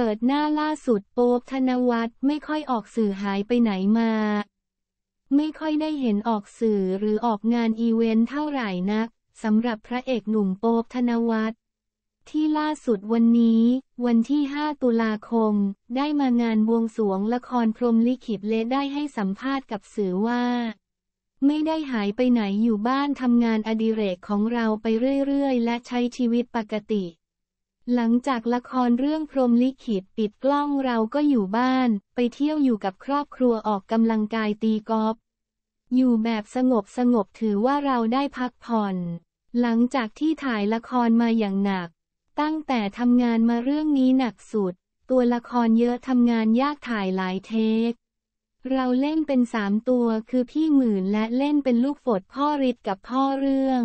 เปิดหน้าล่าสุดโป๊บธนวัฒน์ไม่ค่อยออกสื่อหายไปไหนมา ไม่ค่อยได้เห็นออกสื่อหรือออกงานอีเวนต์เท่าไหร่นักสำหรับพระเอกหนุ่มโป๊บธนวัฒน์ที่ล่าสุดวันนี้ วันที่ 5 ตุลาคมได้มางานวงสวงละครพรมลิขิตเลได้ให้สัมภาษณ์กับสื่อว่า ไม่ได้หายไปไหนอยู่บ้านทำงานอดิเรกของเราไปเรื่อยๆและใช้ชีวิตปกติหลังจากละครเรื่องพรมลิขิตปิดกล้องเราก็อยู่บ้าน ไปเที่ยวอยู่กับครอบครัวออกกำลังกายตีกอล์ฟอยู่แบบสงบสงบถือว่าเราได้พักผ่อน หลังจากที่ถ่ายละครมาอย่างหนัก ตั้งแต่ทำงานมาเรื่องนี้หนักสุด ตัวละครเยอะทำงานยากถ่ายหลายเทค เราเล่นเป็นสามตัวคือพี่หมื่นและเล่นเป็นลูกฝดพ่อริดกับพ่อเรื่อง